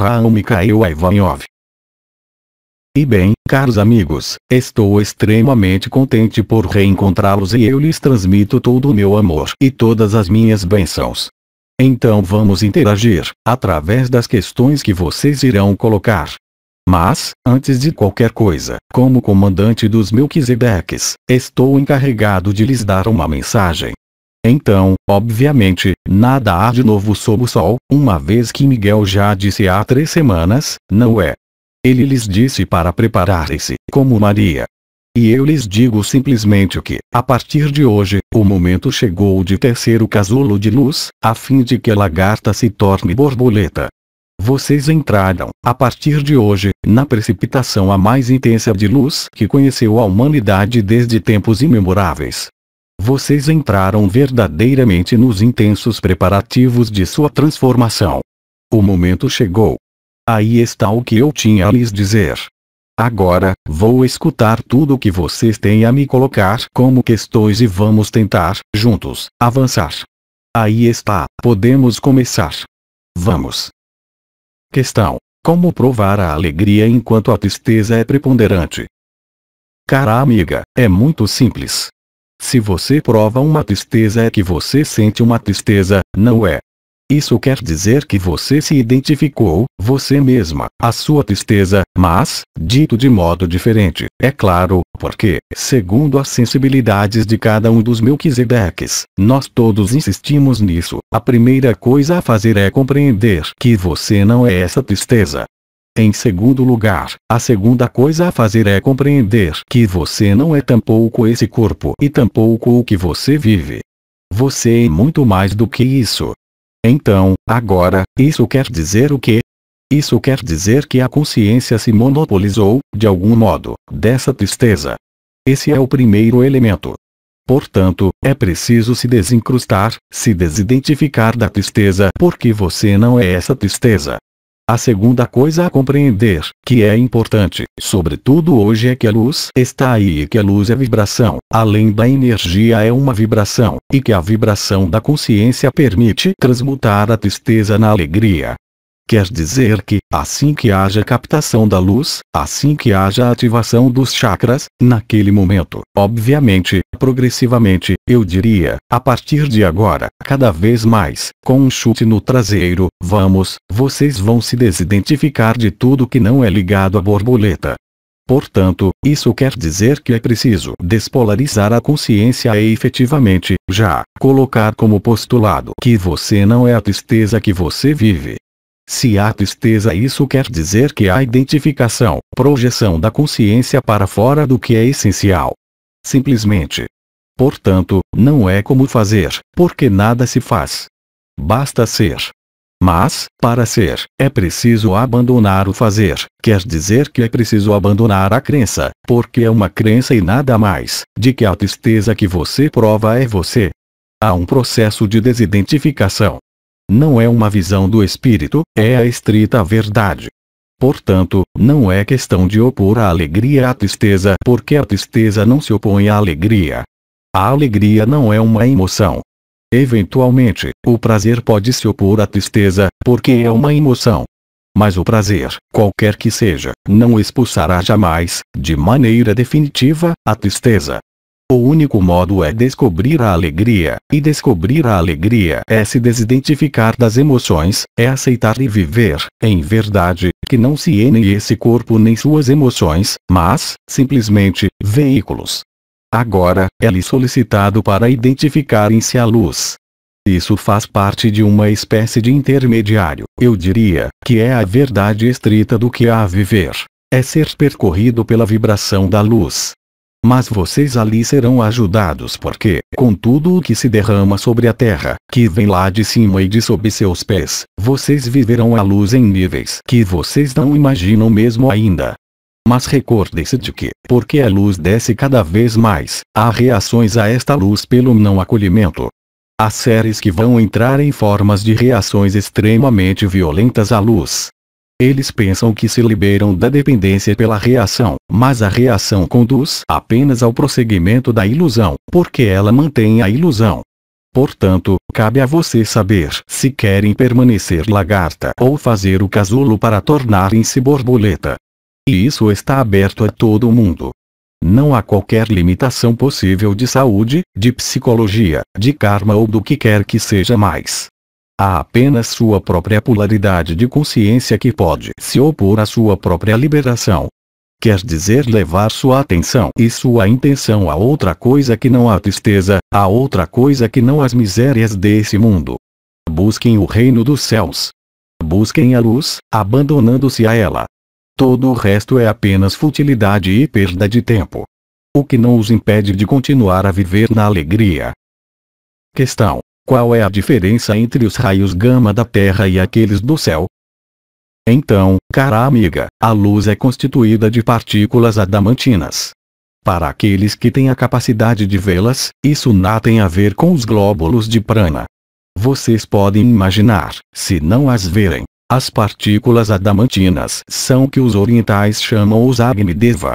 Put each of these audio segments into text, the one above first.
honra a Mikhail Ivanov. E bem, caros amigos, estou extremamente contente por reencontrá-los e eu lhes transmito todo o meu amor e todas as minhas bênçãos. Então vamos interagir, através das questões que vocês irão colocar. Mas, antes de qualquer coisa, como comandante dos Melquisedeques, estou encarregado de lhes dar uma mensagem. Então, obviamente, nada há de novo sob o sol, uma vez que Miguel já disse há três semanas, não é. Ele lhes disse para prepararem-se, como Maria. E eu lhes digo simplesmente que, a partir de hoje, o momento chegou de tecer o casulo de luz, a fim de que a lagarta se torne borboleta. Vocês entraram, a partir de hoje, na precipitação a mais intensa de luz que conheceu a humanidade desde tempos imemoráveis. Vocês entraram verdadeiramente nos intensos preparativos de sua transformação. O momento chegou. Aí está o que eu tinha a lhes dizer. Agora, vou escutar tudo o que vocês têm a me colocar como questões e vamos tentar, juntos, avançar. Aí está, podemos começar. Vamos. Questão: Como provar a alegria enquanto a tristeza é preponderante? Cara amiga, é muito simples. Se você prova uma tristeza é que você sente uma tristeza, não é? Isso quer dizer que você se identificou, você mesma, a sua tristeza, mas, dito de modo diferente, é claro, porque, segundo as sensibilidades de cada um dos Melquisedeques, nós todos insistimos nisso, a primeira coisa a fazer é compreender que você não é essa tristeza, em segundo lugar, a segunda coisa a fazer é compreender que você não é tampouco esse corpo e tampouco o que você vive. Você é muito mais do que isso. Então, agora, isso quer dizer o quê? Isso quer dizer que a consciência se monopolizou, de algum modo, dessa tristeza. Esse é o primeiro elemento. Portanto, é preciso se desincrustar, se desidentificar da tristeza porque você não é essa tristeza. A segunda coisa a compreender, que é importante, sobretudo hoje é que a luz está aí e que a luz é vibração, além da energia é uma vibração, e que a vibração da consciência permite transmutar a tristeza na alegria, Quer dizer que, assim que haja captação da luz, assim que haja ativação dos chakras, naquele momento, obviamente, progressivamente, eu diria, a partir de agora, cada vez mais, com um chute no traseiro, vamos, vocês vão se desidentificar de tudo que não é ligado à borboleta. Portanto, isso quer dizer que é preciso despolarizar a consciência e efetivamente, já, colocar como postulado que você não é a tristeza que você vive, se há tristeza isso quer dizer que há identificação, projeção da consciência para fora do que é essencial. Simplesmente. Portanto, não é como fazer, porque nada se faz. Basta ser. Mas, para ser, é preciso abandonar o fazer, quer dizer que é preciso abandonar a crença, porque é uma crença e nada mais, de que a tristeza que você prova é você. Há um processo de desidentificação, não é uma visão do espírito, é a estrita verdade. Portanto, não é questão de opor a alegria à tristeza porque a tristeza não se opõe à alegria. A alegria não é uma emoção. Eventualmente, o prazer pode se opor à tristeza, porque é uma emoção. Mas o prazer, qualquer que seja, não expulsará jamais, de maneira definitiva, a tristeza. O único modo é descobrir a alegria, e descobrir a alegria é se desidentificar das emoções, é aceitar e viver, em verdade, que não se é nem esse corpo nem suas emoções, mas, simplesmente, veículos. Agora, é-lhe solicitado para identificarem-se à luz. Isso faz parte de uma espécie de intermediário, eu diria, que é a verdade estrita do que há a viver. É ser percorrido pela vibração da luz mas vocês ali serão ajudados porque, com tudo o que se derrama sobre a terra, que vem lá de cima e de sob seus pés, vocês viverão a luz em níveis que vocês não imaginam mesmo ainda. Mas recorde-se de que, porque a luz desce cada vez mais, há reações a esta luz pelo não acolhimento. Há séries que vão entrar em formas de reações extremamente violentas à luz, eles pensam que se liberam da dependência pela reação, mas a reação conduz apenas ao prosseguimento da ilusão, porque ela mantém a ilusão. Portanto, cabe a você saber se querem permanecer lagarta ou fazer o casulo para tornarem-se borboleta. E isso está aberto a todo mundo. Não há qualquer limitação possível de saúde, de psicologia, de karma ou do que quer que seja mais. Há apenas sua própria polaridade de consciência que pode se opor à sua própria liberação. Quer dizer levar sua atenção e sua intenção a outra coisa que não a tristeza, a outra coisa que não as misérias desse mundo. Busquem o reino dos céus. Busquem a luz, abandonando-se a ela. Todo o resto é apenas futilidade e perda de tempo. O que não os impede de continuar a viver na alegria. Questão qual é a diferença entre os raios gama da Terra e aqueles do céu? Então, cara amiga, a luz é constituída de partículas adamantinas. Para aqueles que têm a capacidade de vê-las, isso nada tem a ver com os glóbulos de prana. Vocês podem imaginar, se não as verem. As partículas adamantinas são o que os orientais chamam os Agnideva.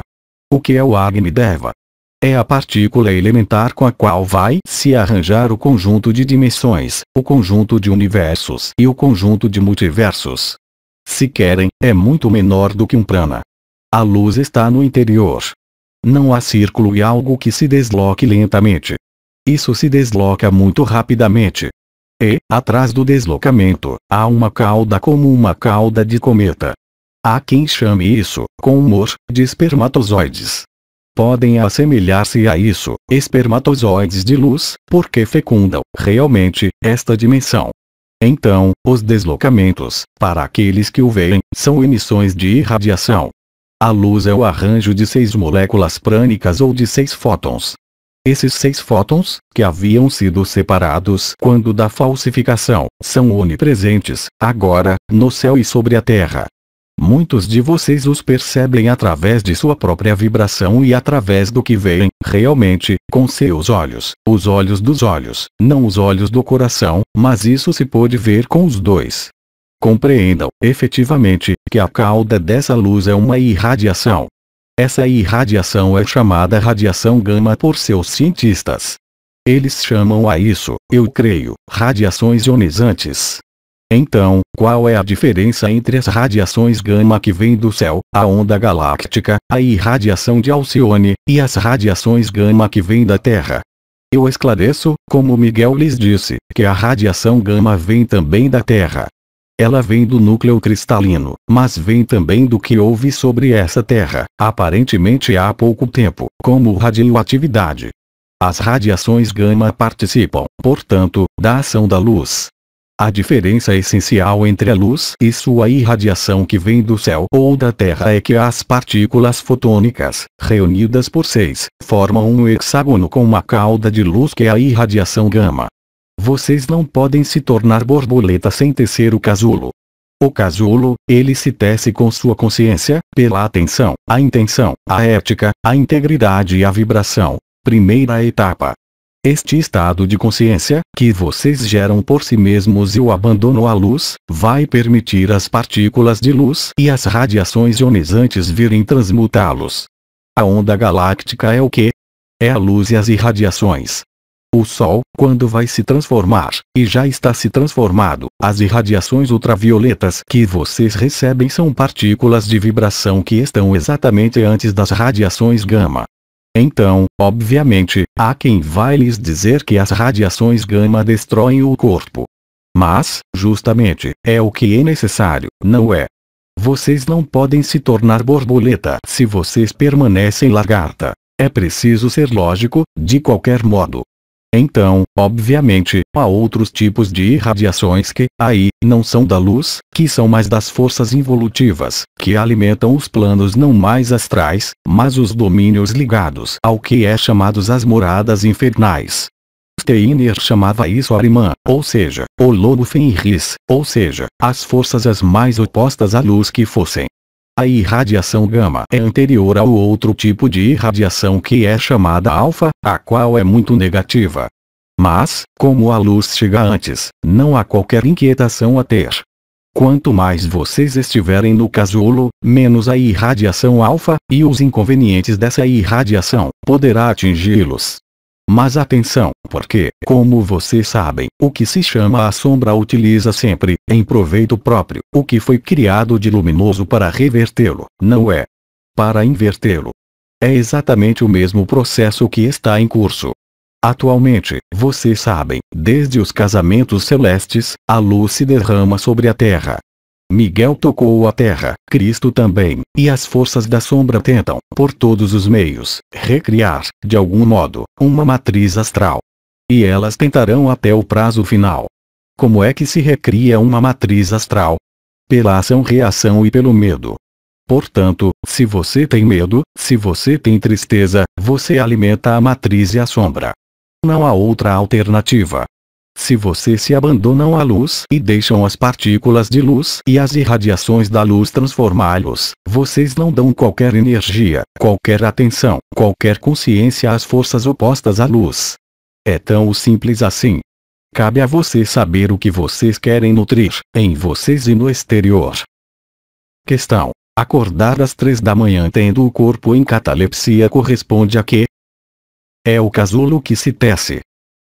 O que é o Agnideva? é a partícula elementar com a qual vai se arranjar o conjunto de dimensões, o conjunto de universos e o conjunto de multiversos. Se querem, é muito menor do que um prana. A luz está no interior. Não há círculo e algo que se desloque lentamente. Isso se desloca muito rapidamente. E, atrás do deslocamento, há uma cauda como uma cauda de cometa. Há quem chame isso, com humor, de espermatozoides podem assemelhar-se a isso, espermatozoides de luz, porque fecundam, realmente, esta dimensão. Então, os deslocamentos, para aqueles que o veem, são emissões de irradiação. A luz é o arranjo de seis moléculas prânicas ou de seis fótons. Esses seis fótons, que haviam sido separados quando da falsificação, são onipresentes, agora, no céu e sobre a terra. Muitos de vocês os percebem através de sua própria vibração e através do que veem, realmente, com seus olhos, os olhos dos olhos, não os olhos do coração, mas isso se pode ver com os dois. Compreendam, efetivamente, que a cauda dessa luz é uma irradiação. Essa irradiação é chamada radiação gama por seus cientistas. Eles chamam a isso, eu creio, radiações ionizantes. Então, qual é a diferença entre as radiações gama que vêm do céu, a onda galáctica, a irradiação de Alcione, e as radiações gama que vêm da Terra? Eu esclareço, como Miguel lhes disse, que a radiação gama vem também da Terra. Ela vem do núcleo cristalino, mas vem também do que houve sobre essa Terra, aparentemente há pouco tempo, como radioatividade. As radiações gama participam, portanto, da ação da luz, a diferença essencial entre a luz e sua irradiação que vem do céu ou da Terra é que as partículas fotônicas, reunidas por seis, formam um hexágono com uma cauda de luz que é a irradiação gama. Vocês não podem se tornar borboleta sem tecer o casulo. O casulo, ele se tece com sua consciência, pela atenção, a intenção, a ética, a integridade e a vibração. Primeira etapa, este estado de consciência, que vocês geram por si mesmos e o abandono à luz, vai permitir as partículas de luz e as radiações ionizantes virem transmutá-los. A onda galáctica é o que? É a luz e as irradiações. O Sol, quando vai se transformar, e já está se transformado, as irradiações ultravioletas que vocês recebem são partículas de vibração que estão exatamente antes das radiações gama, então, obviamente, há quem vai lhes dizer que as radiações gama destroem o corpo. Mas, justamente, é o que é necessário, não é? Vocês não podem se tornar borboleta se vocês permanecem lagarta. É preciso ser lógico, de qualquer modo. Então, obviamente, há outros tipos de irradiações que, aí, não são da luz, que são mais das forças involutivas, que alimentam os planos não mais astrais, mas os domínios ligados ao que é chamados as moradas infernais. Steiner chamava isso Arimã, ou seja, o lobo Fenris, ou seja, as forças as mais opostas à luz que fossem. A irradiação gama é anterior ao outro tipo de irradiação que é chamada alfa, a qual é muito negativa. Mas, como a luz chega antes, não há qualquer inquietação a ter. Quanto mais vocês estiverem no casulo, menos a irradiação alfa, e os inconvenientes dessa irradiação, poderá atingi-los. Mas atenção, porque, como vocês sabem, o que se chama a sombra utiliza sempre, em proveito próprio, o que foi criado de luminoso para revertê-lo, não é para invertê-lo. É exatamente o mesmo processo que está em curso. Atualmente, vocês sabem, desde os casamentos celestes, a luz se derrama sobre a Terra, Miguel tocou a terra, Cristo também, e as forças da sombra tentam, por todos os meios, recriar, de algum modo, uma matriz astral. E elas tentarão até o prazo final. Como é que se recria uma matriz astral? Pela ação-reação e pelo medo. Portanto, se você tem medo, se você tem tristeza, você alimenta a matriz e a sombra. Não há outra alternativa. Se você se abandonam à luz e deixam as partículas de luz e as irradiações da luz transformá-los, vocês não dão qualquer energia, qualquer atenção, qualquer consciência às forças opostas à luz. É tão simples assim. Cabe a você saber o que vocês querem nutrir, em vocês e no exterior. Questão. Acordar às três da manhã tendo o corpo em catalepsia corresponde a quê? É o casulo que se tece,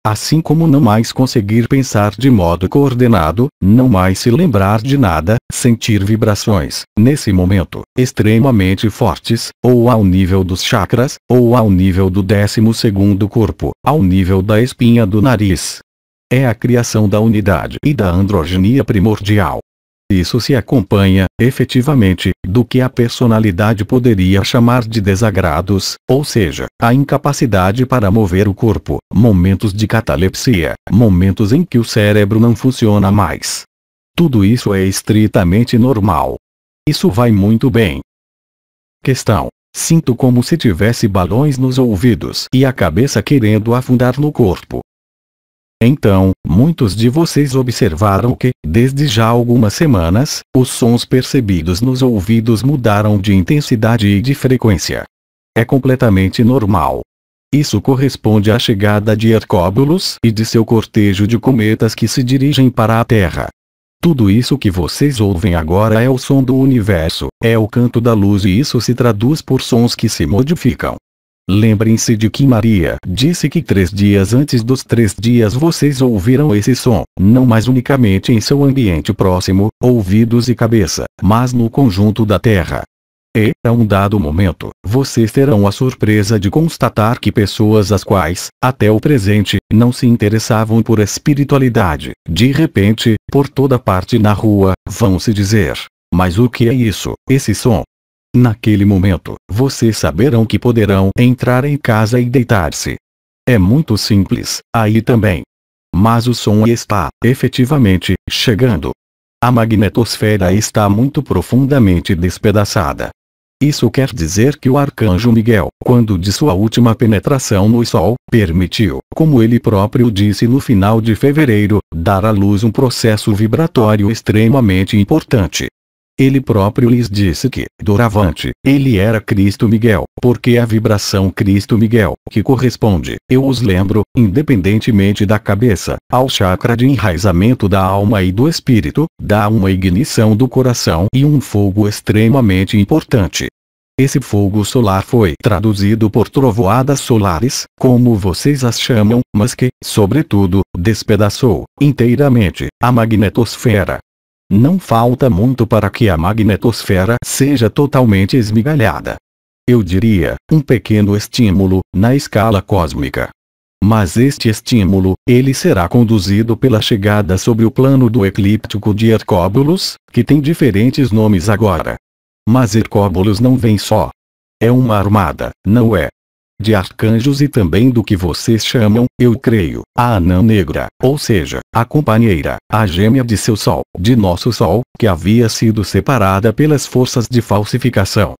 Assim como não mais conseguir pensar de modo coordenado, não mais se lembrar de nada, sentir vibrações, nesse momento, extremamente fortes, ou ao nível dos chakras, ou ao nível do décimo segundo corpo, ao nível da espinha do nariz. É a criação da unidade e da androgenia primordial. Isso se acompanha, efetivamente, do que a personalidade poderia chamar de desagrados, ou seja, a incapacidade para mover o corpo, momentos de catalepsia, momentos em que o cérebro não funciona mais. Tudo isso é estritamente normal. Isso vai muito bem. Questão. Sinto como se tivesse balões nos ouvidos e a cabeça querendo afundar no corpo. Então, muitos de vocês observaram que, desde já algumas semanas, os sons percebidos nos ouvidos mudaram de intensidade e de frequência. É completamente normal. Isso corresponde à chegada de Hercóbulos e de seu cortejo de cometas que se dirigem para a Terra. Tudo isso que vocês ouvem agora é o som do universo, é o canto da luz e isso se traduz por sons que se modificam. Lembrem-se de que Maria disse que três dias antes dos três dias vocês ouviram esse som, não mais unicamente em seu ambiente próximo, ouvidos e cabeça, mas no conjunto da terra. E, é, a um dado momento, vocês terão a surpresa de constatar que pessoas as quais, até o presente, não se interessavam por espiritualidade, de repente, por toda parte na rua, vão se dizer: Mas o que é isso, esse som? Naquele momento, vocês saberão que poderão entrar em casa e deitar-se. É muito simples, aí também. Mas o som está, efetivamente, chegando. A magnetosfera está muito profundamente despedaçada. Isso quer dizer que o arcanjo Miguel, quando de sua última penetração no Sol, permitiu, como ele próprio disse no final de fevereiro, dar à luz um processo vibratório extremamente importante, ele próprio lhes disse que, doravante, ele era Cristo Miguel, porque a vibração Cristo Miguel, que corresponde, eu os lembro, independentemente da cabeça, ao chakra de enraizamento da alma e do espírito, dá uma ignição do coração e um fogo extremamente importante. Esse fogo solar foi traduzido por trovoadas solares, como vocês as chamam, mas que, sobretudo, despedaçou, inteiramente, a magnetosfera, não falta muito para que a magnetosfera seja totalmente esmigalhada. Eu diria, um pequeno estímulo, na escala cósmica. Mas este estímulo, ele será conduzido pela chegada sobre o plano do eclíptico de Hercóbulos, que tem diferentes nomes agora. Mas Hercóbulos não vem só. É uma armada, não é? de arcanjos e também do que vocês chamam, eu creio, a anã negra, ou seja, a companheira, a gêmea de seu sol, de nosso sol, que havia sido separada pelas forças de falsificação.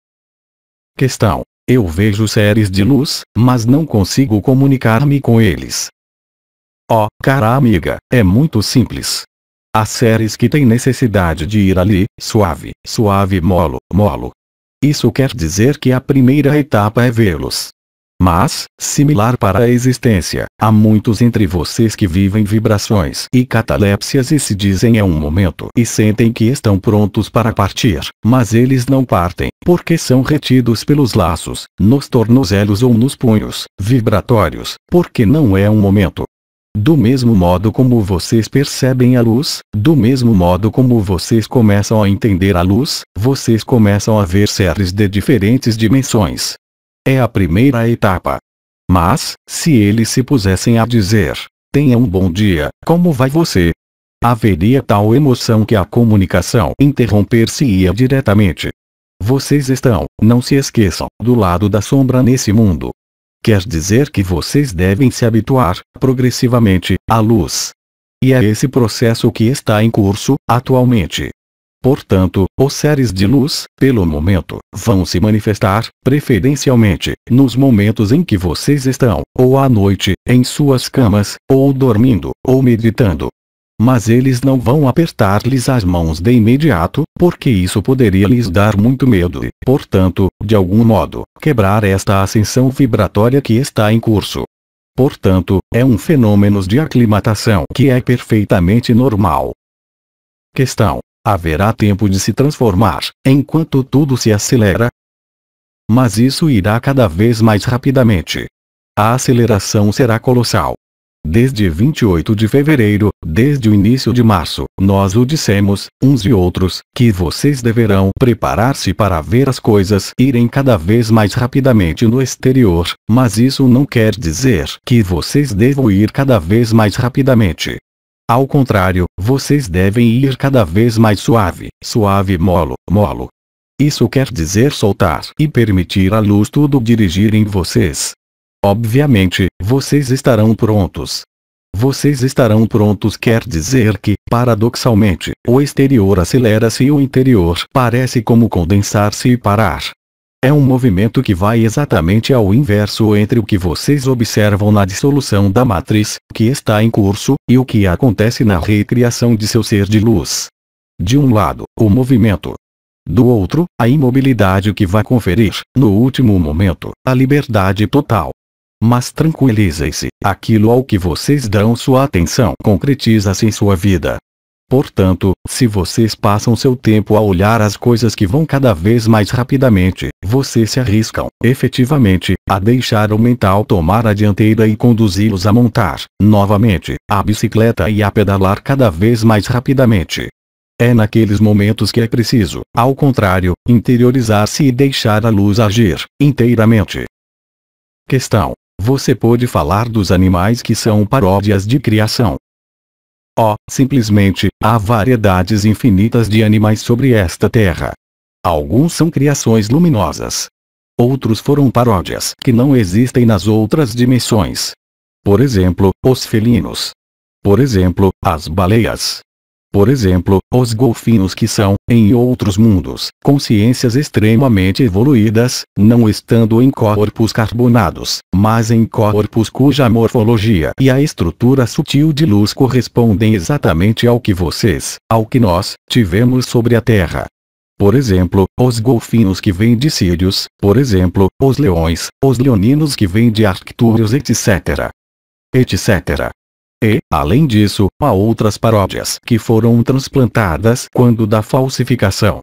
Questão. Eu vejo seres de luz, mas não consigo comunicar-me com eles. Oh, cara amiga, é muito simples. Há séries que têm necessidade de ir ali, suave, suave molo, molo. Isso quer dizer que a primeira etapa é vê-los mas, similar para a existência, há muitos entre vocês que vivem vibrações e catalepsias e se dizem é um momento e sentem que estão prontos para partir, mas eles não partem, porque são retidos pelos laços, nos tornozelos ou nos punhos, vibratórios, porque não é um momento. Do mesmo modo como vocês percebem a luz, do mesmo modo como vocês começam a entender a luz, vocês começam a ver seres de diferentes dimensões, é a primeira etapa. Mas, se eles se pusessem a dizer, tenha um bom dia, como vai você? Haveria tal emoção que a comunicação interromper-se-ia diretamente. Vocês estão, não se esqueçam, do lado da sombra nesse mundo. Quer dizer que vocês devem se habituar, progressivamente, à luz. E é esse processo que está em curso, atualmente. Portanto, os seres de luz, pelo momento, vão se manifestar, preferencialmente, nos momentos em que vocês estão, ou à noite, em suas camas, ou dormindo, ou meditando. Mas eles não vão apertar-lhes as mãos de imediato, porque isso poderia lhes dar muito medo e, portanto, de algum modo, quebrar esta ascensão vibratória que está em curso. Portanto, é um fenômeno de aclimatação que é perfeitamente normal. Questão haverá tempo de se transformar, enquanto tudo se acelera. Mas isso irá cada vez mais rapidamente. A aceleração será colossal. Desde 28 de fevereiro, desde o início de março, nós o dissemos, uns e outros, que vocês deverão preparar-se para ver as coisas irem cada vez mais rapidamente no exterior, mas isso não quer dizer que vocês devam ir cada vez mais rapidamente. Ao contrário, vocês devem ir cada vez mais suave, suave molo, molo. Isso quer dizer soltar e permitir a luz tudo dirigir em vocês. Obviamente, vocês estarão prontos. Vocês estarão prontos quer dizer que, paradoxalmente, o exterior acelera-se e o interior parece como condensar-se e parar. É um movimento que vai exatamente ao inverso entre o que vocês observam na dissolução da matriz, que está em curso, e o que acontece na recriação de seu ser de luz. De um lado, o movimento. Do outro, a imobilidade que vai conferir, no último momento, a liberdade total. Mas tranquilizem-se, aquilo ao que vocês dão sua atenção concretiza-se em sua vida. Portanto, se vocês passam seu tempo a olhar as coisas que vão cada vez mais rapidamente, vocês se arriscam, efetivamente, a deixar o mental tomar a dianteira e conduzi-los a montar, novamente, a bicicleta e a pedalar cada vez mais rapidamente. É naqueles momentos que é preciso, ao contrário, interiorizar-se e deixar a luz agir, inteiramente. Questão. Você pode falar dos animais que são paródias de criação, Oh, simplesmente, há variedades infinitas de animais sobre esta terra. Alguns são criações luminosas. Outros foram paródias que não existem nas outras dimensões. Por exemplo, os felinos. Por exemplo, as baleias. Por exemplo, os golfinhos que são, em outros mundos, consciências extremamente evoluídas, não estando em corpos carbonados, mas em corpos cuja morfologia e a estrutura sutil de luz correspondem exatamente ao que vocês, ao que nós, tivemos sobre a Terra. Por exemplo, os golfinhos que vêm de Sírios, por exemplo, os leões, os leoninos que vêm de Arctúrios etc. etc. E, além disso, há outras paródias que foram transplantadas quando da falsificação.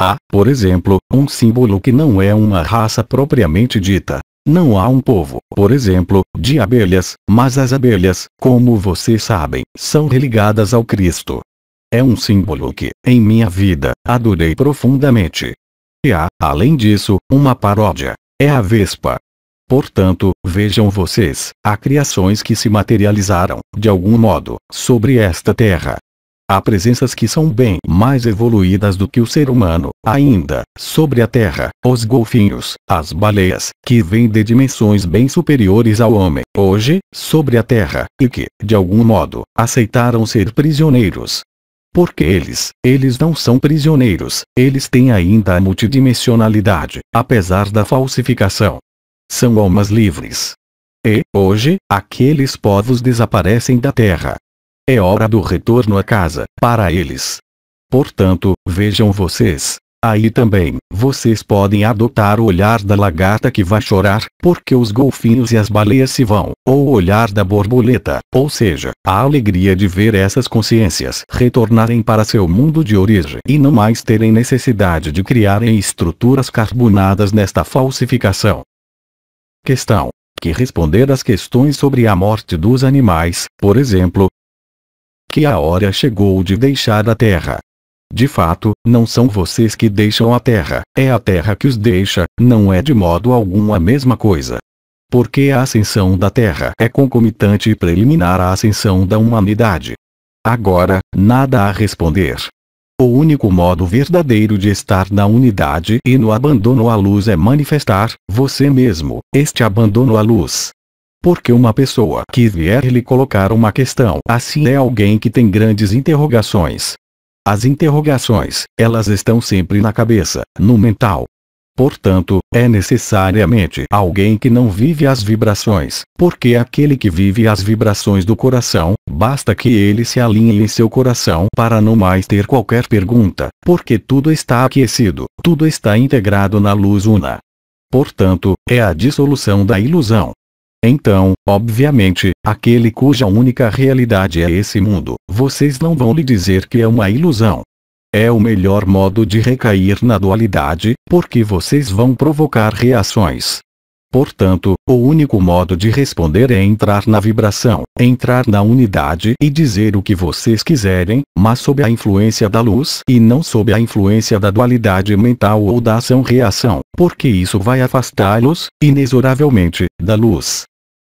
Há, por exemplo, um símbolo que não é uma raça propriamente dita. Não há um povo, por exemplo, de abelhas, mas as abelhas, como vocês sabem, são religadas ao Cristo. É um símbolo que, em minha vida, adorei profundamente. E há, além disso, uma paródia. É a Vespa, Portanto, vejam vocês, há criações que se materializaram, de algum modo, sobre esta terra. Há presenças que são bem mais evoluídas do que o ser humano, ainda, sobre a Terra, os golfinhos, as baleias, que vêm de dimensões bem superiores ao homem, hoje, sobre a Terra, e que, de algum modo, aceitaram ser prisioneiros. Porque eles, eles não são prisioneiros, eles têm ainda a multidimensionalidade, apesar da falsificação são almas livres. E, hoje, aqueles povos desaparecem da terra. É hora do retorno à casa, para eles. Portanto, vejam vocês. Aí também, vocês podem adotar o olhar da lagarta que vai chorar, porque os golfinhos e as baleias se vão, ou o olhar da borboleta, ou seja, a alegria de ver essas consciências retornarem para seu mundo de origem e não mais terem necessidade de criarem estruturas carbonadas nesta falsificação questão, que responder às questões sobre a morte dos animais, por exemplo, que a hora chegou de deixar a Terra. De fato, não são vocês que deixam a Terra, é a Terra que os deixa, não é de modo algum a mesma coisa. Porque a ascensão da Terra é concomitante e preliminar à ascensão da humanidade. Agora, nada a responder. O único modo verdadeiro de estar na unidade e no abandono à luz é manifestar, você mesmo, este abandono à luz. Porque uma pessoa que vier lhe colocar uma questão assim é alguém que tem grandes interrogações. As interrogações, elas estão sempre na cabeça, no mental, Portanto, é necessariamente alguém que não vive as vibrações, porque aquele que vive as vibrações do coração, basta que ele se alinhe em seu coração para não mais ter qualquer pergunta, porque tudo está aquecido, tudo está integrado na luz una. Portanto, é a dissolução da ilusão. Então, obviamente, aquele cuja única realidade é esse mundo, vocês não vão lhe dizer que é uma ilusão, é o melhor modo de recair na dualidade, porque vocês vão provocar reações. Portanto, o único modo de responder é entrar na vibração, entrar na unidade e dizer o que vocês quiserem, mas sob a influência da luz e não sob a influência da dualidade mental ou da ação-reação, porque isso vai afastá-los, inexoravelmente, da luz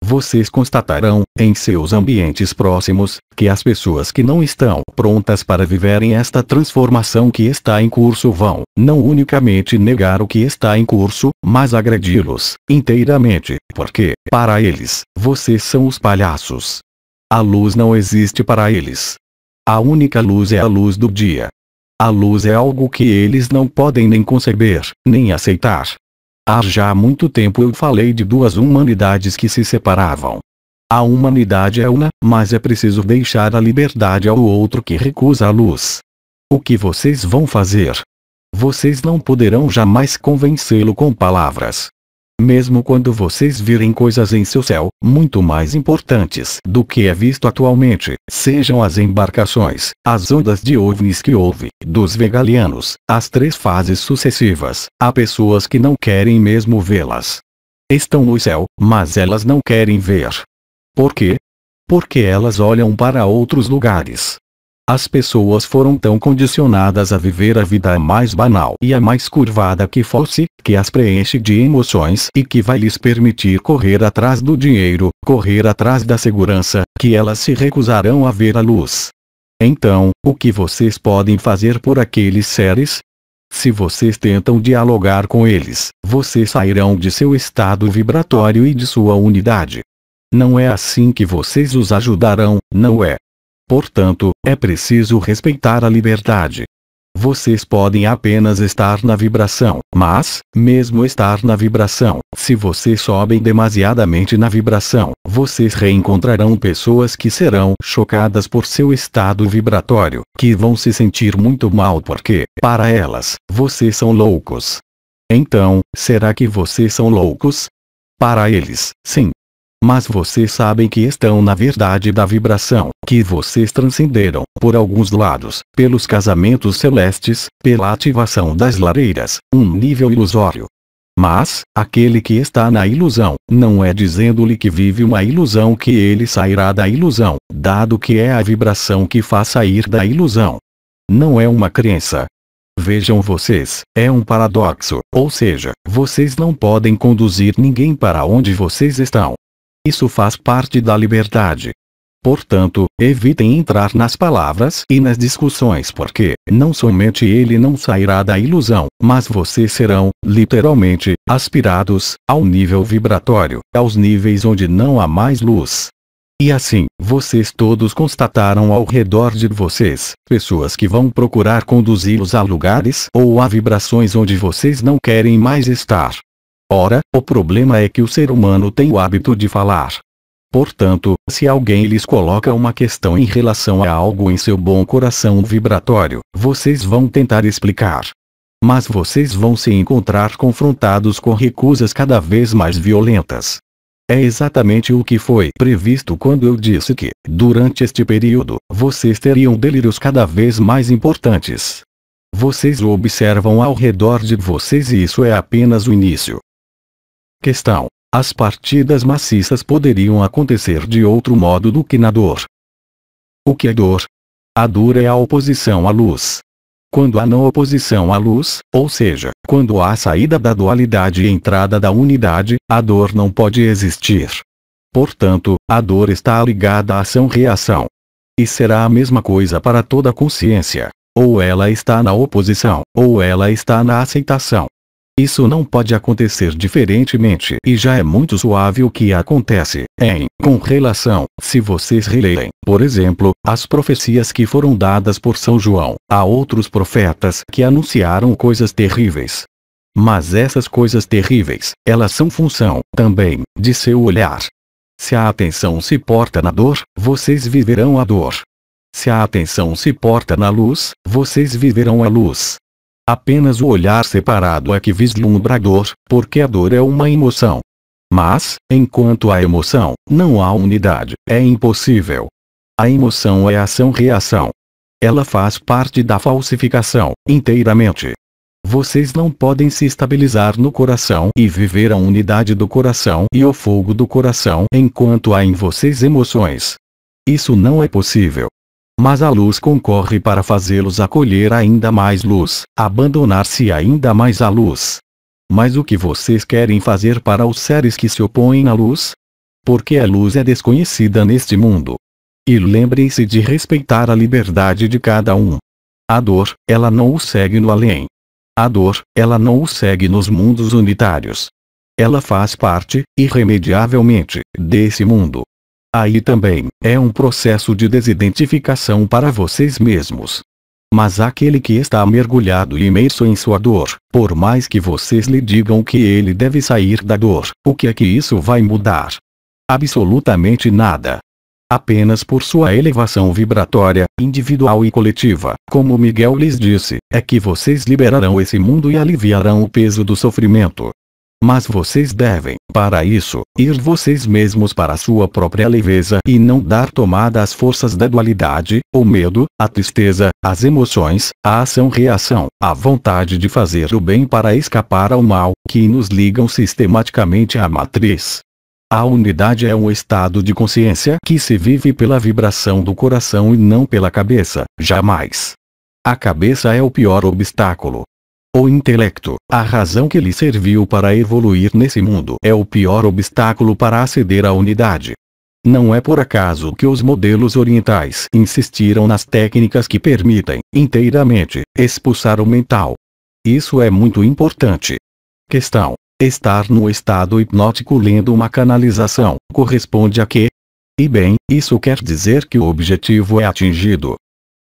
vocês constatarão, em seus ambientes próximos, que as pessoas que não estão prontas para viverem esta transformação que está em curso vão, não unicamente negar o que está em curso, mas agredi-los, inteiramente, porque, para eles, vocês são os palhaços. A luz não existe para eles. A única luz é a luz do dia. A luz é algo que eles não podem nem conceber, nem aceitar, Há já muito tempo eu falei de duas humanidades que se separavam. A humanidade é uma, mas é preciso deixar a liberdade ao outro que recusa a luz. O que vocês vão fazer? Vocês não poderão jamais convencê-lo com palavras mesmo quando vocês virem coisas em seu céu, muito mais importantes do que é visto atualmente, sejam as embarcações, as ondas de ovnis que houve, dos vegalianos, as três fases sucessivas, há pessoas que não querem mesmo vê-las. Estão no céu, mas elas não querem ver. Por quê? Porque elas olham para outros lugares. As pessoas foram tão condicionadas a viver a vida mais banal e a mais curvada que fosse, que as preenche de emoções e que vai lhes permitir correr atrás do dinheiro, correr atrás da segurança, que elas se recusarão a ver a luz. Então, o que vocês podem fazer por aqueles seres? Se vocês tentam dialogar com eles, vocês sairão de seu estado vibratório e de sua unidade. Não é assim que vocês os ajudarão, não é. Portanto, é preciso respeitar a liberdade. Vocês podem apenas estar na vibração, mas, mesmo estar na vibração, se vocês sobem demasiadamente na vibração, vocês reencontrarão pessoas que serão chocadas por seu estado vibratório, que vão se sentir muito mal porque, para elas, vocês são loucos. Então, será que vocês são loucos? Para eles, sim, mas vocês sabem que estão na verdade da vibração, que vocês transcenderam, por alguns lados, pelos casamentos celestes, pela ativação das lareiras, um nível ilusório. Mas, aquele que está na ilusão, não é dizendo-lhe que vive uma ilusão que ele sairá da ilusão, dado que é a vibração que faz sair da ilusão. Não é uma crença. Vejam vocês, é um paradoxo, ou seja, vocês não podem conduzir ninguém para onde vocês estão, isso faz parte da liberdade. Portanto, evitem entrar nas palavras e nas discussões porque, não somente ele não sairá da ilusão, mas vocês serão, literalmente, aspirados, ao nível vibratório, aos níveis onde não há mais luz. E assim, vocês todos constataram ao redor de vocês, pessoas que vão procurar conduzi-los a lugares ou a vibrações onde vocês não querem mais estar. Ora, o problema é que o ser humano tem o hábito de falar. Portanto, se alguém lhes coloca uma questão em relação a algo em seu bom coração vibratório, vocês vão tentar explicar. Mas vocês vão se encontrar confrontados com recusas cada vez mais violentas. É exatamente o que foi previsto quando eu disse que, durante este período, vocês teriam delírios cada vez mais importantes. Vocês o observam ao redor de vocês e isso é apenas o início questão, as partidas maciças poderiam acontecer de outro modo do que na dor. O que é dor? A dor é a oposição à luz. Quando há não oposição à luz, ou seja, quando há saída da dualidade e entrada da unidade, a dor não pode existir. Portanto, a dor está ligada à ação-reação. E será a mesma coisa para toda consciência. Ou ela está na oposição, ou ela está na aceitação. Isso não pode acontecer diferentemente e já é muito suave o que acontece, em, com relação, se vocês releem, por exemplo, as profecias que foram dadas por São João, a outros profetas que anunciaram coisas terríveis. Mas essas coisas terríveis, elas são função, também, de seu olhar. Se a atenção se porta na dor, vocês viverão a dor. Se a atenção se porta na luz, vocês viverão a luz. Apenas o olhar separado é que vislumbra a dor, porque a dor é uma emoção. Mas, enquanto há emoção, não há unidade, é impossível. A emoção é ação-reação. Ela faz parte da falsificação, inteiramente. Vocês não podem se estabilizar no coração e viver a unidade do coração e o fogo do coração enquanto há em vocês emoções. Isso não é possível mas a luz concorre para fazê-los acolher ainda mais luz, abandonar-se ainda mais à luz. Mas o que vocês querem fazer para os seres que se opõem à luz? Porque a luz é desconhecida neste mundo. E lembrem-se de respeitar a liberdade de cada um. A dor, ela não o segue no além. A dor, ela não o segue nos mundos unitários. Ela faz parte, irremediavelmente, desse mundo. Aí também, é um processo de desidentificação para vocês mesmos. Mas aquele que está mergulhado e imerso em sua dor, por mais que vocês lhe digam que ele deve sair da dor, o que é que isso vai mudar? Absolutamente nada. Apenas por sua elevação vibratória, individual e coletiva, como Miguel lhes disse, é que vocês liberarão esse mundo e aliviarão o peso do sofrimento, mas vocês devem, para isso, ir vocês mesmos para sua própria leveza e não dar tomada às forças da dualidade, o medo, a tristeza, as emoções, a ação-reação, a vontade de fazer o bem para escapar ao mal, que nos ligam sistematicamente à matriz. A unidade é um estado de consciência que se vive pela vibração do coração e não pela cabeça, jamais. A cabeça é o pior obstáculo, o intelecto, a razão que lhe serviu para evoluir nesse mundo é o pior obstáculo para aceder à unidade. Não é por acaso que os modelos orientais insistiram nas técnicas que permitem, inteiramente, expulsar o mental. Isso é muito importante. Questão: Estar no estado hipnótico lendo uma canalização corresponde a quê? E bem, isso quer dizer que o objetivo é atingido,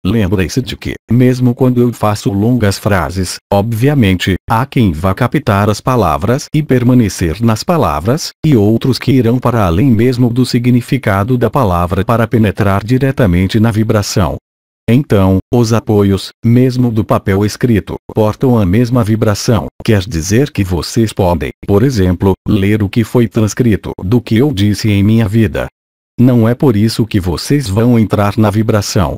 Lembre-se de que, mesmo quando eu faço longas frases, obviamente, há quem vá captar as palavras e permanecer nas palavras, e outros que irão para além mesmo do significado da palavra para penetrar diretamente na vibração. Então, os apoios, mesmo do papel escrito, portam a mesma vibração, quer dizer que vocês podem, por exemplo, ler o que foi transcrito do que eu disse em minha vida. Não é por isso que vocês vão entrar na vibração,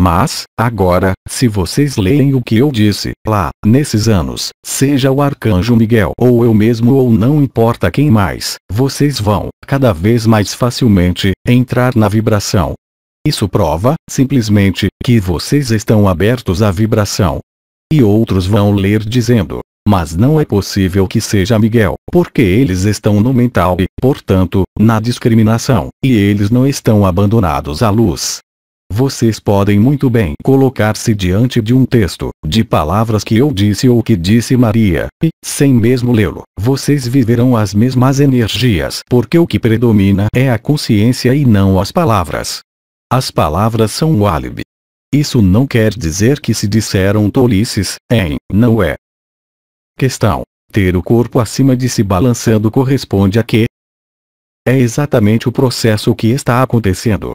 mas, agora, se vocês leem o que eu disse, lá, nesses anos, seja o Arcanjo Miguel ou eu mesmo ou não importa quem mais, vocês vão, cada vez mais facilmente, entrar na vibração. Isso prova, simplesmente, que vocês estão abertos à vibração. E outros vão ler dizendo, mas não é possível que seja Miguel, porque eles estão no mental e, portanto, na discriminação, e eles não estão abandonados à luz. Vocês podem muito bem colocar-se diante de um texto, de palavras que eu disse ou que disse Maria, e, sem mesmo lê-lo, vocês viverão as mesmas energias, porque o que predomina é a consciência e não as palavras. As palavras são o álibi. Isso não quer dizer que se disseram tolices, hein, não é. Questão. Ter o corpo acima de si balançando corresponde a quê? É exatamente o processo que está acontecendo.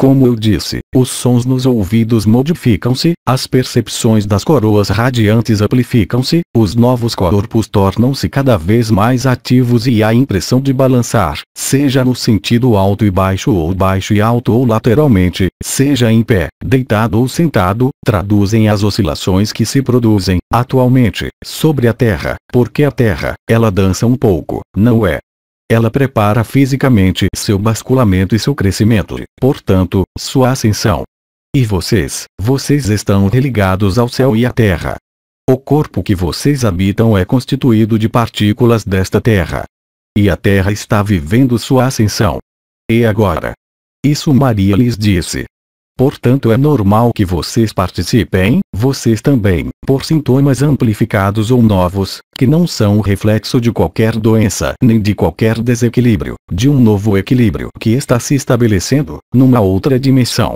Como eu disse, os sons nos ouvidos modificam-se, as percepções das coroas radiantes amplificam-se, os novos corpos tornam-se cada vez mais ativos e a impressão de balançar, seja no sentido alto e baixo ou baixo e alto ou lateralmente, seja em pé, deitado ou sentado, traduzem as oscilações que se produzem, atualmente, sobre a Terra, porque a Terra, ela dança um pouco, não é, ela prepara fisicamente seu basculamento e seu crescimento, portanto, sua ascensão. E vocês, vocês estão religados ao céu e à terra. O corpo que vocês habitam é constituído de partículas desta terra. E a terra está vivendo sua ascensão. E agora? Isso Maria lhes disse, Portanto é normal que vocês participem, vocês também, por sintomas amplificados ou novos, que não são o reflexo de qualquer doença nem de qualquer desequilíbrio, de um novo equilíbrio que está se estabelecendo, numa outra dimensão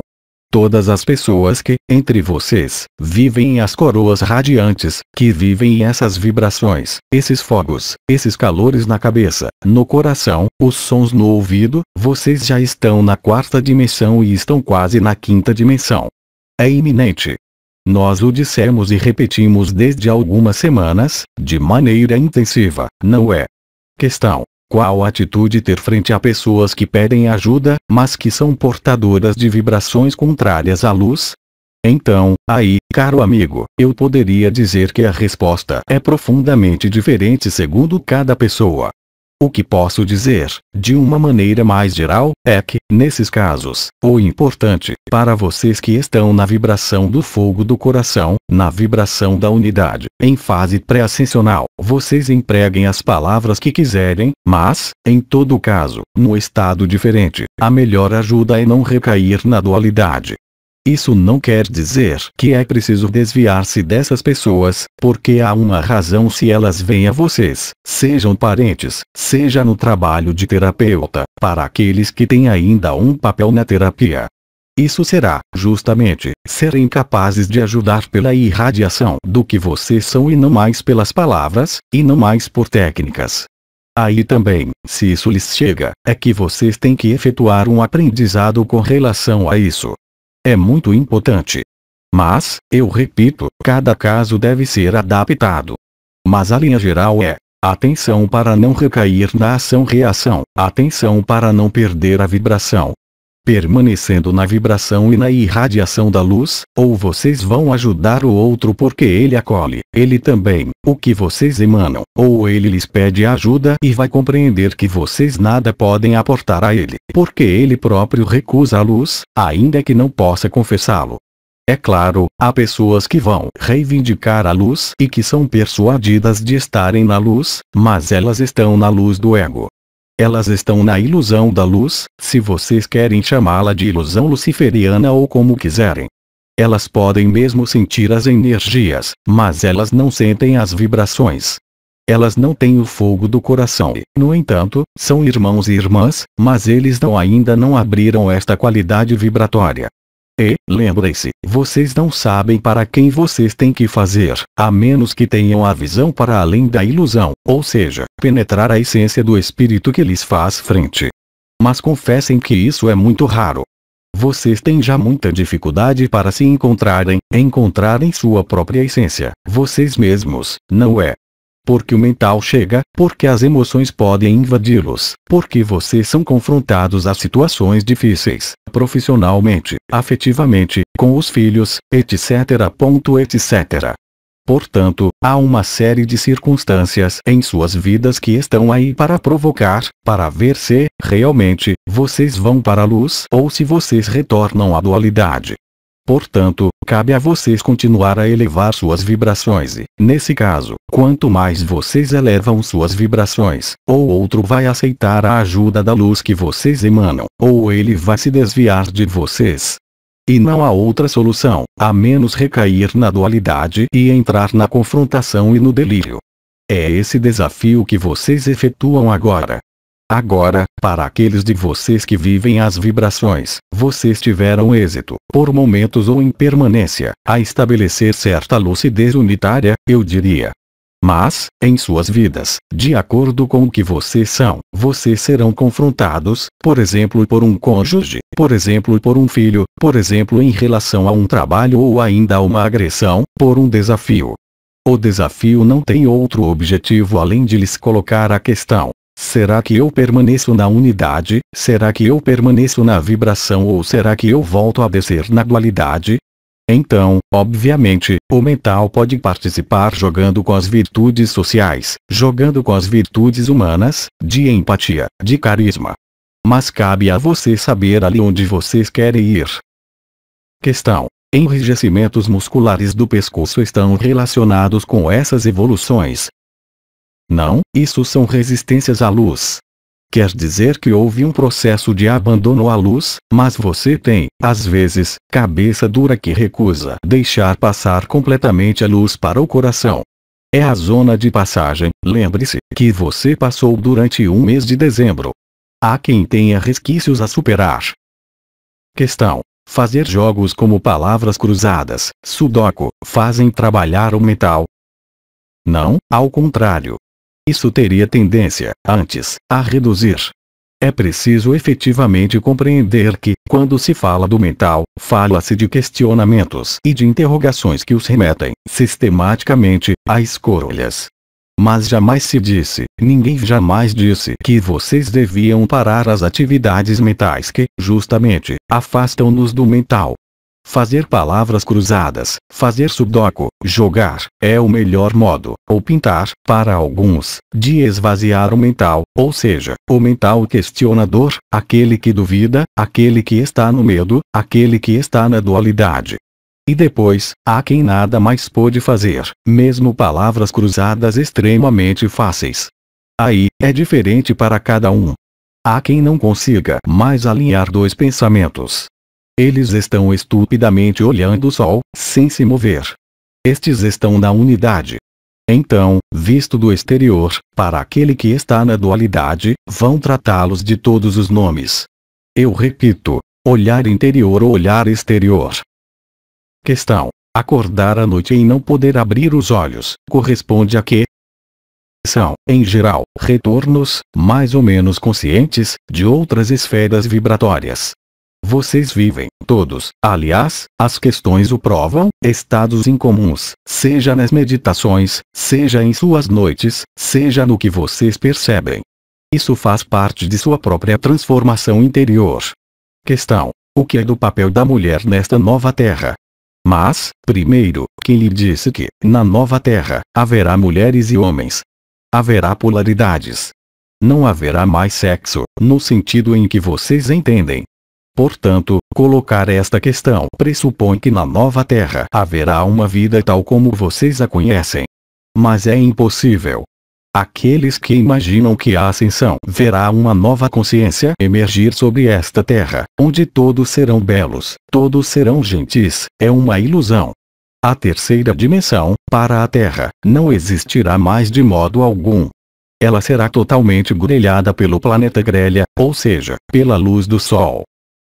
todas as pessoas que, entre vocês, vivem as coroas radiantes, que vivem essas vibrações, esses fogos, esses calores na cabeça, no coração, os sons no ouvido, vocês já estão na quarta dimensão e estão quase na quinta dimensão. É iminente. Nós o dissemos e repetimos desde algumas semanas, de maneira intensiva, não é? Questão. Qual atitude ter frente a pessoas que pedem ajuda, mas que são portadoras de vibrações contrárias à luz? Então, aí, caro amigo, eu poderia dizer que a resposta é profundamente diferente segundo cada pessoa. O que posso dizer, de uma maneira mais geral, é que, nesses casos, o importante, para vocês que estão na vibração do fogo do coração, na vibração da unidade, em fase pré-ascensional, vocês empreguem as palavras que quiserem, mas, em todo caso, no estado diferente, a melhor ajuda é não recair na dualidade, isso não quer dizer que é preciso desviar-se dessas pessoas, porque há uma razão se elas vêm a vocês, sejam parentes, seja no trabalho de terapeuta, para aqueles que têm ainda um papel na terapia. Isso será, justamente, serem capazes de ajudar pela irradiação do que vocês são e não mais pelas palavras, e não mais por técnicas. Aí também, se isso lhes chega, é que vocês têm que efetuar um aprendizado com relação a isso é muito importante. Mas, eu repito, cada caso deve ser adaptado. Mas a linha geral é: atenção para não recair na ação-reação, atenção para não perder a vibração, permanecendo na vibração e na irradiação da luz, ou vocês vão ajudar o outro porque ele acolhe, ele também, o que vocês emanam, ou ele lhes pede ajuda e vai compreender que vocês nada podem aportar a ele, porque ele próprio recusa a luz, ainda que não possa confessá-lo. É claro, há pessoas que vão reivindicar a luz e que são persuadidas de estarem na luz, mas elas estão na luz do ego, elas estão na ilusão da luz, se vocês querem chamá-la de ilusão luciferiana ou como quiserem. Elas podem mesmo sentir as energias, mas elas não sentem as vibrações. Elas não têm o fogo do coração e, no entanto, são irmãos e irmãs, mas eles não ainda não abriram esta qualidade vibratória. E, lembrem-se, vocês não sabem para quem vocês têm que fazer, a menos que tenham a visão para além da ilusão, ou seja, penetrar a essência do espírito que lhes faz frente. Mas confessem que isso é muito raro. Vocês têm já muita dificuldade para se encontrarem, encontrarem sua própria essência, vocês mesmos, não é? porque o mental chega, porque as emoções podem invadi-los, porque vocês são confrontados a situações difíceis, profissionalmente, afetivamente, com os filhos, etc. etc. Portanto, há uma série de circunstâncias em suas vidas que estão aí para provocar, para ver se, realmente, vocês vão para a luz ou se vocês retornam à dualidade. Portanto, cabe a vocês continuar a elevar suas vibrações e, nesse caso, quanto mais vocês elevam suas vibrações, ou outro vai aceitar a ajuda da luz que vocês emanam, ou ele vai se desviar de vocês. E não há outra solução, a menos recair na dualidade e entrar na confrontação e no delírio. É esse desafio que vocês efetuam agora, Agora, para aqueles de vocês que vivem as vibrações, vocês tiveram êxito, por momentos ou em permanência, a estabelecer certa lucidez unitária, eu diria. Mas, em suas vidas, de acordo com o que vocês são, vocês serão confrontados, por exemplo por um cônjuge, por exemplo por um filho, por exemplo em relação a um trabalho ou ainda a uma agressão, por um desafio. O desafio não tem outro objetivo além de lhes colocar a questão, Será que eu permaneço na unidade? Será que eu permaneço na vibração ou será que eu volto a descer na dualidade? Então, obviamente, o mental pode participar jogando com as virtudes sociais, jogando com as virtudes humanas, de empatia, de carisma. Mas cabe a você saber ali onde vocês querem ir. Questão: Enrijecimentos musculares do pescoço estão relacionados com essas evoluções, não, isso são resistências à luz. Quer dizer que houve um processo de abandono à luz, mas você tem, às vezes, cabeça dura que recusa deixar passar completamente a luz para o coração. É a zona de passagem, lembre-se, que você passou durante um mês de dezembro. Há quem tenha resquícios a superar. Questão. Fazer jogos como palavras cruzadas, sudoku, fazem trabalhar o metal? Não, ao contrário isso teria tendência, antes, a reduzir. É preciso efetivamente compreender que, quando se fala do mental, fala-se de questionamentos e de interrogações que os remetem, sistematicamente, a escolhas. Mas jamais se disse, ninguém jamais disse que vocês deviam parar as atividades mentais que, justamente, afastam-nos do mental. Fazer palavras cruzadas, fazer sudoku, jogar, é o melhor modo, ou pintar, para alguns, de esvaziar o mental, ou seja, o mental questionador, aquele que duvida, aquele que está no medo, aquele que está na dualidade. E depois, há quem nada mais pôde fazer, mesmo palavras cruzadas extremamente fáceis. Aí, é diferente para cada um. Há quem não consiga mais alinhar dois pensamentos, eles estão estupidamente olhando o sol, sem se mover. Estes estão na unidade. Então, visto do exterior, para aquele que está na dualidade, vão tratá-los de todos os nomes. Eu repito, olhar interior ou olhar exterior. Questão: acordar à noite e não poder abrir os olhos, corresponde a quê? São, em geral, retornos, mais ou menos conscientes, de outras esferas vibratórias. Vocês vivem, todos, aliás, as questões o provam, estados incomuns, seja nas meditações, seja em suas noites, seja no que vocês percebem. Isso faz parte de sua própria transformação interior. Questão: O que é do papel da mulher nesta nova terra? Mas, primeiro, quem lhe disse que, na nova terra, haverá mulheres e homens? Haverá polaridades. Não haverá mais sexo, no sentido em que vocês entendem, Portanto, colocar esta questão pressupõe que na nova terra haverá uma vida tal como vocês a conhecem. Mas é impossível. Aqueles que imaginam que a ascensão verá uma nova consciência emergir sobre esta terra, onde todos serão belos, todos serão gentis, é uma ilusão. A terceira dimensão, para a Terra, não existirá mais de modo algum. Ela será totalmente grelhada pelo planeta grelha, ou seja, pela luz do Sol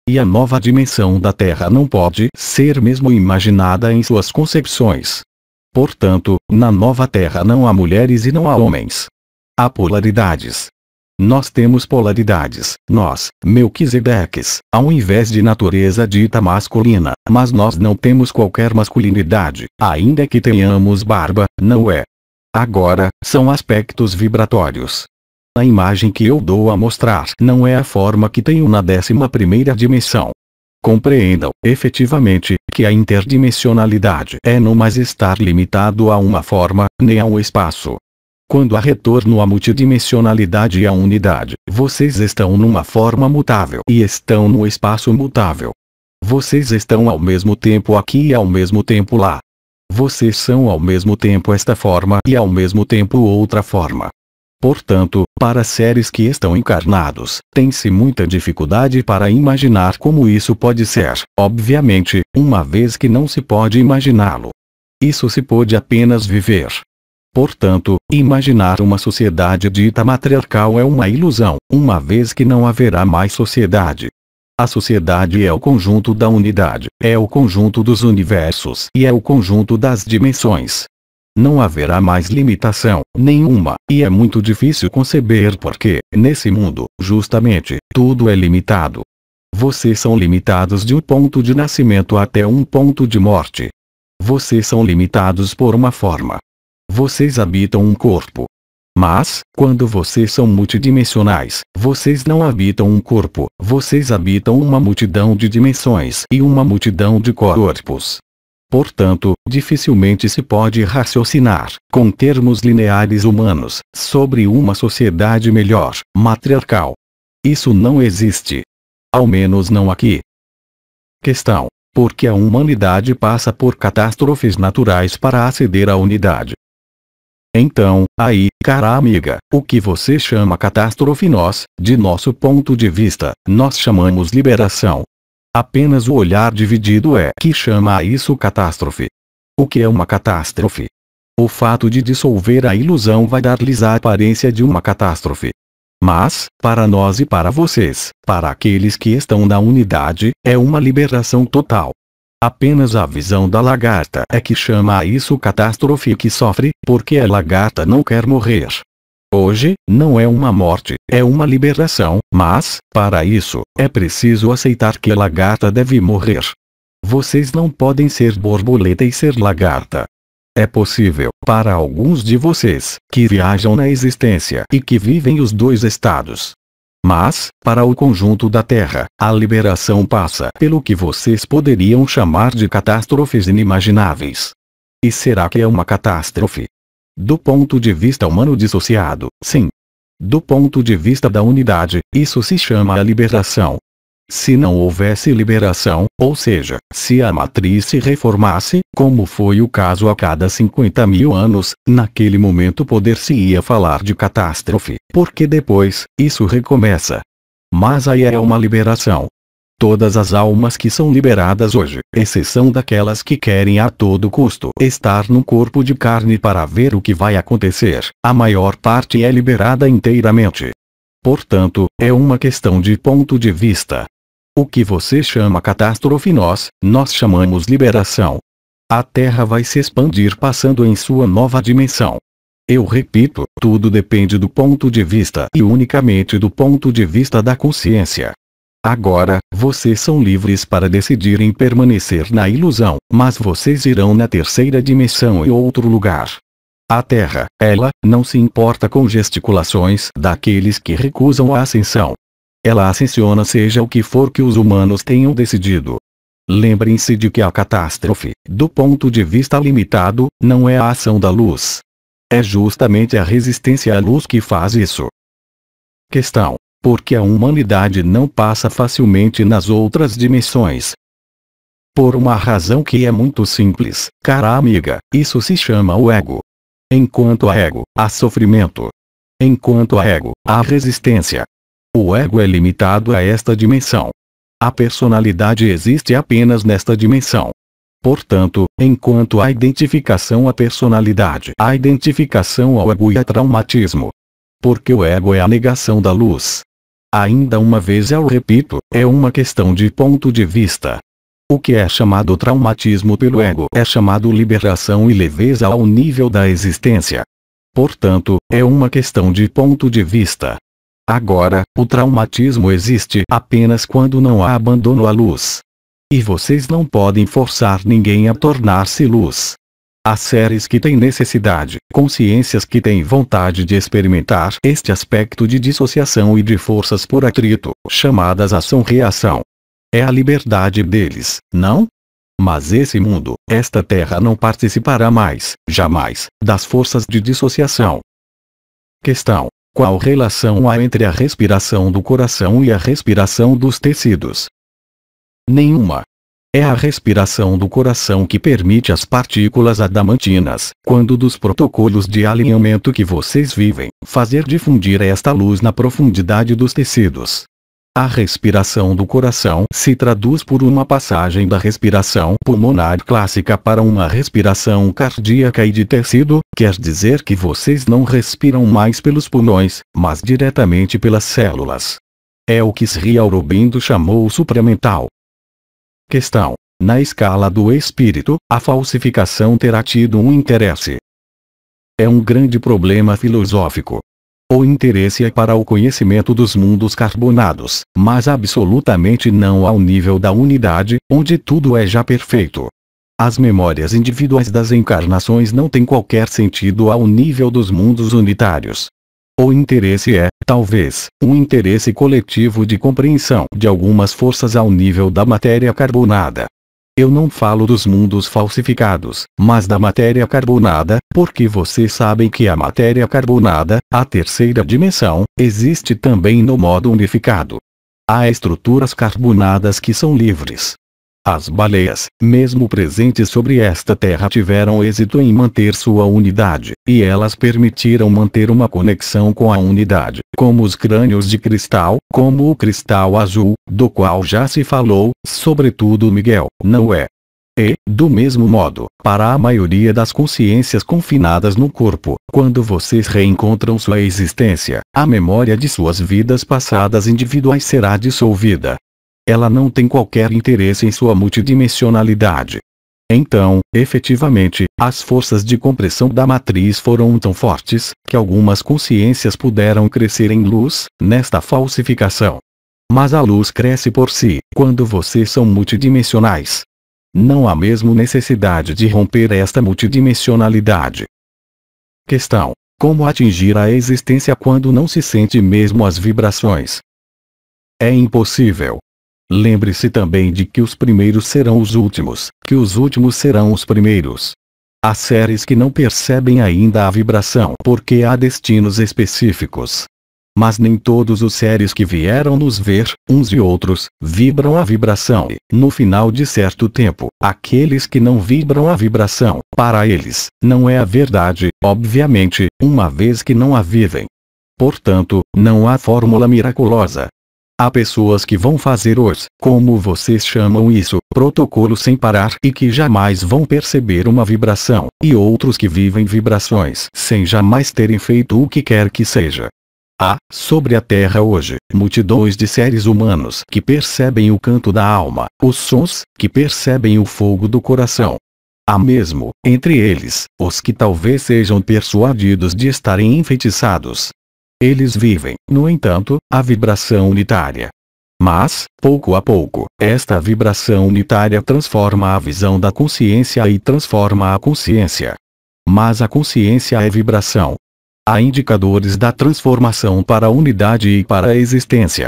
e a nova dimensão da Terra não pode ser mesmo imaginada em suas concepções. Portanto, na nova Terra não há mulheres e não há homens. Há polaridades. Nós temos polaridades, nós, Melquisedeques, ao invés de natureza dita masculina, mas nós não temos qualquer masculinidade, ainda que tenhamos barba, não é. Agora, são aspectos vibratórios, a imagem que eu dou a mostrar não é a forma que tenho na décima primeira dimensão. Compreendam, efetivamente, que a interdimensionalidade é não mais estar limitado a uma forma, nem ao espaço. Quando há retorno à multidimensionalidade e à unidade, vocês estão numa forma mutável e estão no espaço mutável. Vocês estão ao mesmo tempo aqui e ao mesmo tempo lá. Vocês são ao mesmo tempo esta forma e ao mesmo tempo outra forma. Portanto, para seres que estão encarnados, tem-se muita dificuldade para imaginar como isso pode ser, obviamente, uma vez que não se pode imaginá-lo. Isso se pode apenas viver. Portanto, imaginar uma sociedade dita matriarcal é uma ilusão, uma vez que não haverá mais sociedade. A sociedade é o conjunto da unidade, é o conjunto dos universos e é o conjunto das dimensões não haverá mais limitação nenhuma, e é muito difícil conceber porque, nesse mundo, justamente, tudo é limitado. Vocês são limitados de um ponto de nascimento até um ponto de morte. Vocês são limitados por uma forma. Vocês habitam um corpo. Mas, quando vocês são multidimensionais, vocês não habitam um corpo, vocês habitam uma multidão de dimensões e uma multidão de corpos. Portanto, dificilmente se pode raciocinar, com termos lineares humanos, sobre uma sociedade melhor, matriarcal. Isso não existe. Ao menos não aqui. Questão. Porque a humanidade passa por catástrofes naturais para aceder à unidade. Então, aí, cara amiga, o que você chama catástrofe nós, de nosso ponto de vista, nós chamamos liberação, Apenas o olhar dividido é que chama a isso catástrofe. O que é uma catástrofe? O fato de dissolver a ilusão vai dar-lhes a aparência de uma catástrofe. Mas, para nós e para vocês, para aqueles que estão na unidade, é uma liberação total. Apenas a visão da lagarta é que chama a isso catástrofe que sofre, porque a lagarta não quer morrer, Hoje, não é uma morte, é uma liberação, mas, para isso, é preciso aceitar que a lagarta deve morrer. Vocês não podem ser borboleta e ser lagarta. É possível, para alguns de vocês, que viajam na existência e que vivem os dois estados. Mas, para o conjunto da Terra, a liberação passa pelo que vocês poderiam chamar de catástrofes inimagináveis. E será que é uma catástrofe? Do ponto de vista humano dissociado, sim. Do ponto de vista da unidade, isso se chama a liberação. Se não houvesse liberação, ou seja, se a matriz se reformasse, como foi o caso a cada 50 mil anos, naquele momento poder-se-ia falar de catástrofe, porque depois, isso recomeça. Mas aí é uma liberação, Todas as almas que são liberadas hoje, exceção daquelas que querem a todo custo estar no corpo de carne para ver o que vai acontecer, a maior parte é liberada inteiramente. Portanto, é uma questão de ponto de vista. O que você chama catástrofe nós, nós chamamos liberação. A Terra vai se expandir passando em sua nova dimensão. Eu repito, tudo depende do ponto de vista e unicamente do ponto de vista da consciência. Agora, vocês são livres para decidirem permanecer na ilusão, mas vocês irão na terceira dimensão e outro lugar. A Terra, ela, não se importa com gesticulações daqueles que recusam a ascensão. Ela ascensiona seja o que for que os humanos tenham decidido. Lembrem-se de que a catástrofe, do ponto de vista limitado, não é a ação da luz. É justamente a resistência à luz que faz isso. Questão porque a humanidade não passa facilmente nas outras dimensões. Por uma razão que é muito simples, cara amiga, isso se chama o ego. Enquanto há ego, há sofrimento. Enquanto há ego, há resistência. O ego é limitado a esta dimensão. A personalidade existe apenas nesta dimensão. Portanto, enquanto há identificação à personalidade, há identificação ao ego e a traumatismo. Porque o ego é a negação da luz, Ainda uma vez eu repito, é uma questão de ponto de vista. O que é chamado traumatismo pelo ego é chamado liberação e leveza ao nível da existência. Portanto, é uma questão de ponto de vista. Agora, o traumatismo existe apenas quando não há abandono à luz. E vocês não podem forçar ninguém a tornar-se luz. Há séries que têm necessidade, consciências que têm vontade de experimentar este aspecto de dissociação e de forças por atrito, chamadas ação-reação. É a liberdade deles, não? Mas esse mundo, esta terra não participará mais, jamais, das forças de dissociação. Questão: Qual relação há entre a respiração do coração e a respiração dos tecidos? Nenhuma. É a respiração do coração que permite as partículas adamantinas, quando dos protocolos de alinhamento que vocês vivem, fazer difundir esta luz na profundidade dos tecidos. A respiração do coração se traduz por uma passagem da respiração pulmonar clássica para uma respiração cardíaca e de tecido, quer dizer que vocês não respiram mais pelos pulmões, mas diretamente pelas células. É o que Sri Aurobindo chamou supramental. Questão. Na escala do espírito, a falsificação terá tido um interesse. É um grande problema filosófico. O interesse é para o conhecimento dos mundos carbonados, mas absolutamente não ao nível da unidade, onde tudo é já perfeito. As memórias individuais das encarnações não têm qualquer sentido ao nível dos mundos unitários, o interesse é, talvez, um interesse coletivo de compreensão de algumas forças ao nível da matéria carbonada. Eu não falo dos mundos falsificados, mas da matéria carbonada, porque vocês sabem que a matéria carbonada, a terceira dimensão, existe também no modo unificado. Há estruturas carbonadas que são livres, as baleias, mesmo presentes sobre esta terra tiveram êxito em manter sua unidade, e elas permitiram manter uma conexão com a unidade, como os crânios de cristal, como o cristal azul, do qual já se falou, sobretudo Miguel, não é? E, do mesmo modo, para a maioria das consciências confinadas no corpo, quando vocês reencontram sua existência, a memória de suas vidas passadas individuais será dissolvida, ela não tem qualquer interesse em sua multidimensionalidade. Então, efetivamente, as forças de compressão da matriz foram tão fortes, que algumas consciências puderam crescer em luz, nesta falsificação. Mas a luz cresce por si, quando vocês são multidimensionais. Não há mesmo necessidade de romper esta multidimensionalidade. Questão: Como atingir a existência quando não se sente mesmo as vibrações? É impossível. Lembre-se também de que os primeiros serão os últimos, que os últimos serão os primeiros. Há séries que não percebem ainda a vibração porque há destinos específicos. Mas nem todos os séries que vieram nos ver, uns e outros, vibram a vibração e, no final de certo tempo, aqueles que não vibram a vibração, para eles, não é a verdade, obviamente, uma vez que não a vivem. Portanto, não há fórmula miraculosa, Há pessoas que vão fazer os, como vocês chamam isso, protocolo sem parar e que jamais vão perceber uma vibração, e outros que vivem vibrações sem jamais terem feito o que quer que seja. Há, sobre a Terra hoje, multidões de seres humanos que percebem o canto da alma, os sons, que percebem o fogo do coração. Há mesmo, entre eles, os que talvez sejam persuadidos de estarem enfeitiçados, eles vivem, no entanto, a vibração unitária. Mas, pouco a pouco, esta vibração unitária transforma a visão da consciência e transforma a consciência. Mas a consciência é vibração. Há indicadores da transformação para a unidade e para a existência.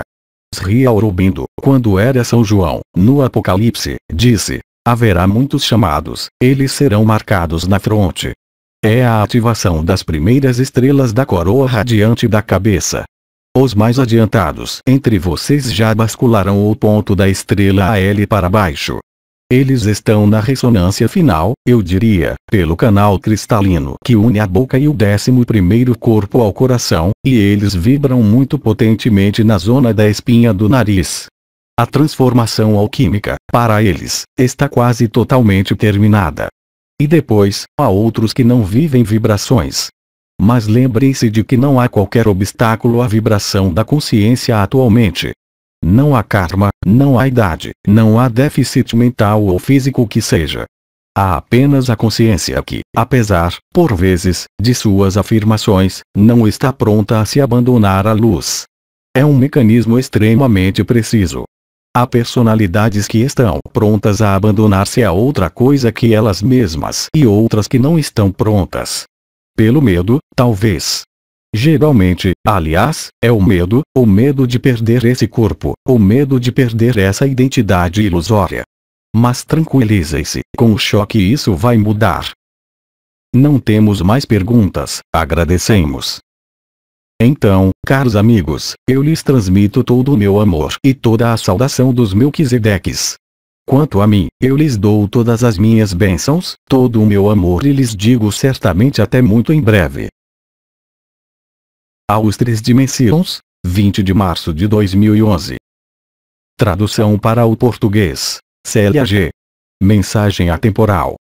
Sri Aurobindo, quando era São João, no Apocalipse, disse: Haverá muitos chamados, eles serão marcados na fronte, é a ativação das primeiras estrelas da coroa radiante da cabeça. Os mais adiantados entre vocês já bascularam o ponto da estrela AL para baixo. Eles estão na ressonância final, eu diria, pelo canal cristalino que une a boca e o décimo primeiro corpo ao coração, e eles vibram muito potentemente na zona da espinha do nariz. A transformação alquímica, para eles, está quase totalmente terminada. E depois, há outros que não vivem vibrações. Mas lembrem-se de que não há qualquer obstáculo à vibração da consciência atualmente. Não há karma, não há idade, não há déficit mental ou físico que seja. Há apenas a consciência que, apesar, por vezes, de suas afirmações, não está pronta a se abandonar à luz. É um mecanismo extremamente preciso, Há personalidades que estão prontas a abandonar-se a outra coisa que elas mesmas e outras que não estão prontas. Pelo medo, talvez. Geralmente, aliás, é o medo, o medo de perder esse corpo, o medo de perder essa identidade ilusória. Mas tranquilizem-se, com o choque isso vai mudar. Não temos mais perguntas, agradecemos. Então, caros amigos, eu lhes transmito todo o meu amor e toda a saudação dos Melquisedeques. Quanto a mim, eu lhes dou todas as minhas bênçãos, todo o meu amor e lhes digo certamente até muito em breve. Aos Três Dimensions, 20 de março de 2011. Tradução para o português, CLAG G. Mensagem atemporal.